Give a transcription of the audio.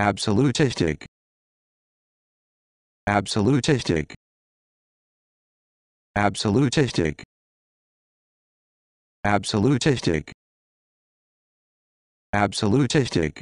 absolutistic absolutistic absolutistic absolutistic absolutistic